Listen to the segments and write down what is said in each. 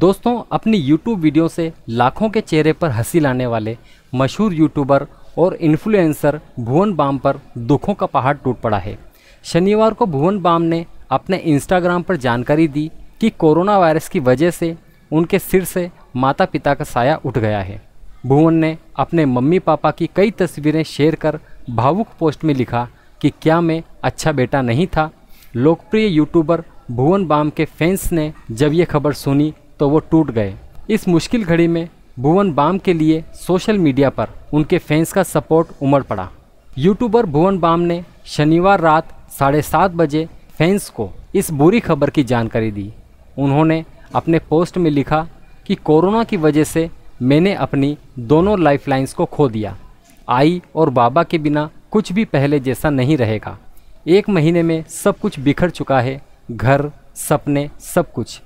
दोस्तों अपनी YouTube video से लाखों के चेहरे पर हंसी लाने वाले मशहूर यूट्यूबर और इन्फ्लुएंसर भुवन बाम पर दुखों का पहाड़ टूट पड़ा है शनिवार को भुवन बाम ने अपने इंस्टाग्राम पर जानकारी दी कि कोरोना वायरस की वजह से उनके सिर से माता पिता का साया उठ गया है भुवन ने अपने मम्मी पापा की कई तस्वीरें शेयर कर भावुक पोस्ट में लिखा कि क्या मैं अच्छा बेटा नहीं था लोकप्रिय यूट्यूबर भुवन बाम के फैंस ने जब ये खबर सुनी तो वो टूट गए इस मुश्किल घड़ी में भुवन बाम के लिए सोशल मीडिया पर उनके फैंस का सपोर्ट उमड़ पड़ा यूट्यूबर भुवन बाम ने शनिवार रात साढ़े सात बजे फैंस को इस बुरी खबर की जानकारी दी उन्होंने अपने पोस्ट में लिखा कि कोरोना की वजह से मैंने अपनी दोनों लाइफलाइंस को खो दिया आई और बाबा के बिना कुछ भी पहले जैसा नहीं रहेगा एक महीने में सब कुछ बिखर चुका है घर सपने सब कुछ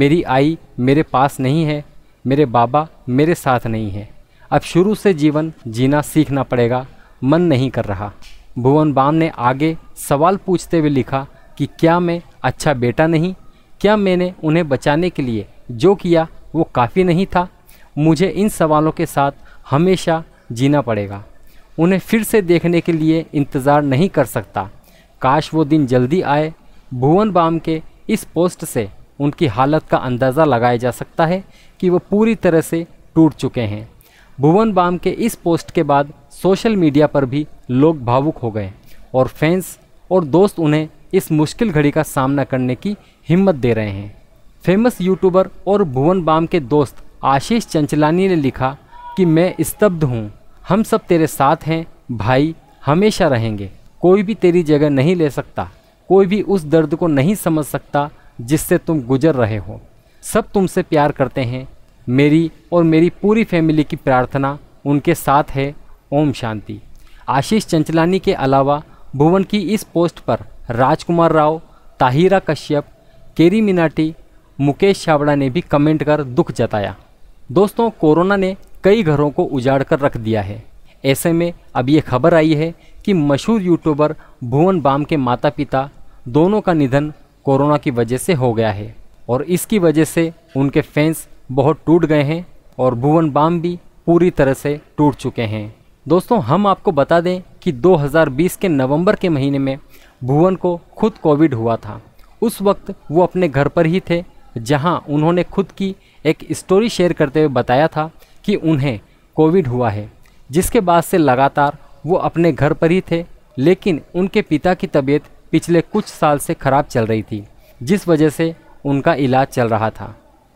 मेरी आई मेरे पास नहीं है मेरे बाबा मेरे साथ नहीं है अब शुरू से जीवन जीना सीखना पड़ेगा मन नहीं कर रहा भुवन बाम ने आगे सवाल पूछते हुए लिखा कि क्या मैं अच्छा बेटा नहीं क्या मैंने उन्हें बचाने के लिए जो किया वो काफ़ी नहीं था मुझे इन सवालों के साथ हमेशा जीना पड़ेगा उन्हें फिर से देखने के लिए इंतज़ार नहीं कर सकता काश वो दिन जल्दी आए भुवन बाम के इस पोस्ट से उनकी हालत का अंदाज़ा लगाया जा सकता है कि वो पूरी तरह से टूट चुके हैं भुवन बाम के इस पोस्ट के बाद सोशल मीडिया पर भी लोग भावुक हो गए और फैंस और दोस्त उन्हें इस मुश्किल घड़ी का सामना करने की हिम्मत दे रहे हैं फेमस यूट्यूबर और भुवन बाम के दोस्त आशीष चंचलानी ने लिखा कि मैं स्तब्ध हूँ हम सब तेरे साथ हैं भाई हमेशा रहेंगे कोई भी तेरी जगह नहीं ले सकता कोई भी उस दर्द को नहीं समझ सकता जिससे तुम गुजर रहे हो सब तुमसे प्यार करते हैं मेरी और मेरी पूरी फैमिली की प्रार्थना उनके साथ है ओम शांति आशीष चंचलानी के अलावा भुवन की इस पोस्ट पर राजकुमार राव ताहिरा कश्यप केरी मिनाटी मुकेश छाबड़ा ने भी कमेंट कर दुख जताया दोस्तों कोरोना ने कई घरों को उजाड़ कर रख दिया है ऐसे में अब ये खबर आई है कि मशहूर यूट्यूबर भुवन बाम के माता पिता दोनों का निधन कोरोना की वजह से हो गया है और इसकी वजह से उनके फैंस बहुत टूट गए हैं और भुवन बाम भी पूरी तरह से टूट चुके हैं दोस्तों हम आपको बता दें कि 2020 के नवंबर के महीने में भुवन को खुद कोविड हुआ था उस वक्त वो अपने घर पर ही थे जहां उन्होंने खुद की एक स्टोरी शेयर करते हुए बताया था कि उन्हें कोविड हुआ है जिसके बाद से लगातार वो अपने घर पर ही थे लेकिन उनके पिता की तबीयत पिछले कुछ साल से खराब चल रही थी जिस वजह से उनका इलाज चल रहा था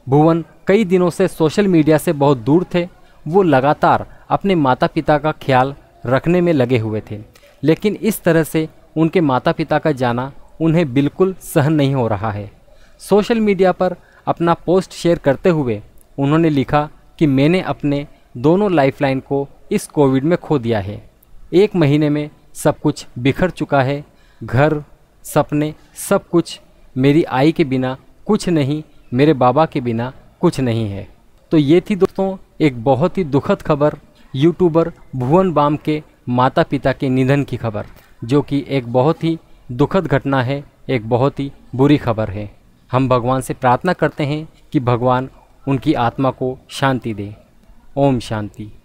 भुवन कई दिनों से सोशल मीडिया से बहुत दूर थे वो लगातार अपने माता पिता का ख्याल रखने में लगे हुए थे लेकिन इस तरह से उनके माता पिता का जाना उन्हें बिल्कुल सहन नहीं हो रहा है सोशल मीडिया पर अपना पोस्ट शेयर करते हुए उन्होंने लिखा कि मैंने अपने दोनों लाइफलाइन को इस कोविड में खो दिया है एक महीने में सब कुछ बिखर चुका है घर सपने सब कुछ मेरी आई के बिना कुछ नहीं मेरे बाबा के बिना कुछ नहीं है तो ये थी दोस्तों एक बहुत ही दुखद खबर यूट्यूबर भुवन बाम के माता पिता के निधन की खबर जो कि एक बहुत ही दुखद घटना है एक बहुत ही बुरी खबर है हम भगवान से प्रार्थना करते हैं कि भगवान उनकी आत्मा को शांति दे ओम शांति